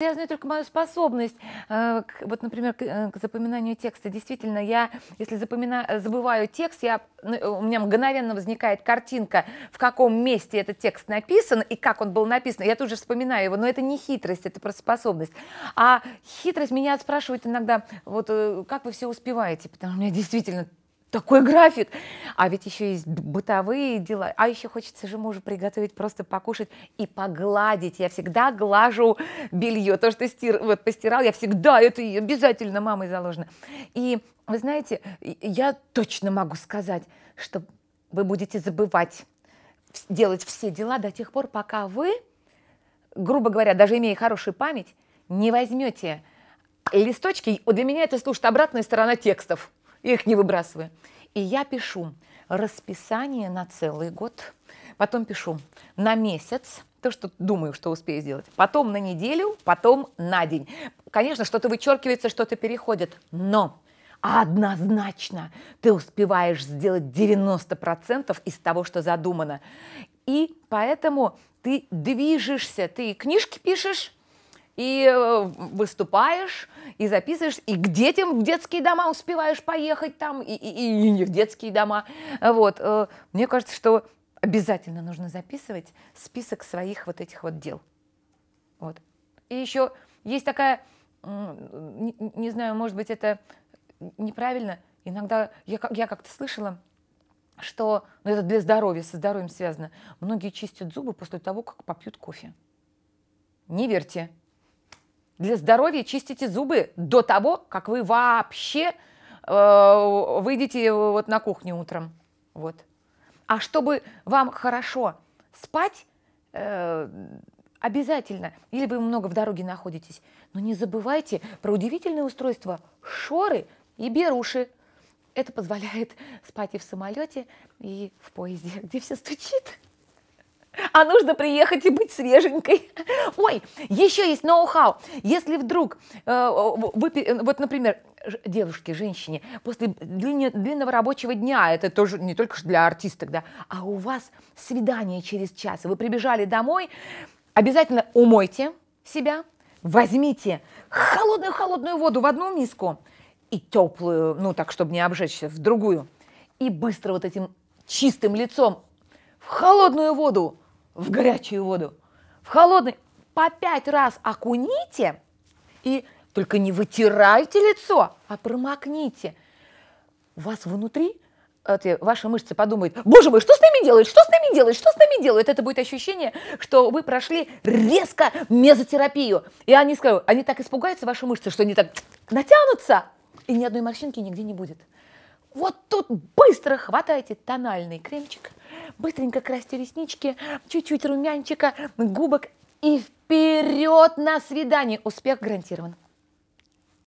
Я знаю только мою способность, э, к, вот, например, к, э, к запоминанию текста. Действительно, я, если запомина, э, забываю текст, я, ну, у меня мгновенно возникает картинка, в каком месте этот текст написан и как он был написан. Я тут же вспоминаю его, но это не хитрость, это просто способность. А хитрость меня спрашивают иногда, вот, как вы все успеваете, потому что у меня действительно такой график. А ведь еще есть бытовые дела. А еще хочется же мужу приготовить, просто покушать и погладить. Я всегда глажу белье. То, что стир, вот, постирал, я всегда, это обязательно мамой заложено. И вы знаете, я точно могу сказать, что вы будете забывать делать все дела до тех пор, пока вы, грубо говоря, даже имея хорошую память, не возьмете листочки. Для меня это, слушай, обратная сторона текстов их не выбрасываю. И я пишу расписание на целый год, потом пишу на месяц, то, что думаю, что успею сделать, потом на неделю, потом на день. Конечно, что-то вычеркивается, что-то переходит, но однозначно ты успеваешь сделать 90% из того, что задумано. И поэтому ты движешься, ты и книжки пишешь, и э, выступаешь, и записываешь, и к детям в детские дома успеваешь поехать там, и, и, не в детские дома. Вот. Э, мне кажется, что обязательно нужно записывать список своих вот этих вот дел. Вот. И еще есть такая, не, не знаю, может быть, это неправильно, иногда я, я как-то слышала, что, ну это для здоровья, со здоровьем связано, многие чистят зубы после того, как попьют кофе. Не верьте, для здоровья чистите зубы до того, как вы вообще э, выйдете э, вот на кухню утром. Вот. А чтобы вам хорошо спать, э, обязательно, или вы много в дороге находитесь, но не забывайте про удивительное устройство шоры и беруши. Это позволяет спать и в самолете, и в поезде, где все стучит а нужно приехать и быть свеженькой. Ой, еще есть ноу-хау. Если вдруг, э, вы, э, вот, например, девушке, женщине, после длинного, длинного рабочего дня, это тоже не только для артисток, да, а у вас свидание через час, вы прибежали домой, обязательно умойте себя, возьмите холодную-холодную воду в одну миску и теплую, ну так, чтобы не обжечься, в другую, и быстро вот этим чистым лицом в холодную воду в горячую воду, в холодный по пять раз окуните и только не вытирайте лицо, а промокните. У вас внутри эти, ваши мышцы подумают, боже мой, что с нами делают, что с нами делают, что с нами делают. Это будет ощущение, что вы прошли резко мезотерапию. И они скажут, они так испугаются, ваши мышцы, что они так натянутся, и ни одной морщинки нигде не будет. Вот тут быстро хватайте тональный кремчик – быстренько красьте реснички, чуть-чуть румянчика, губок и вперед на свидание. Успех гарантирован.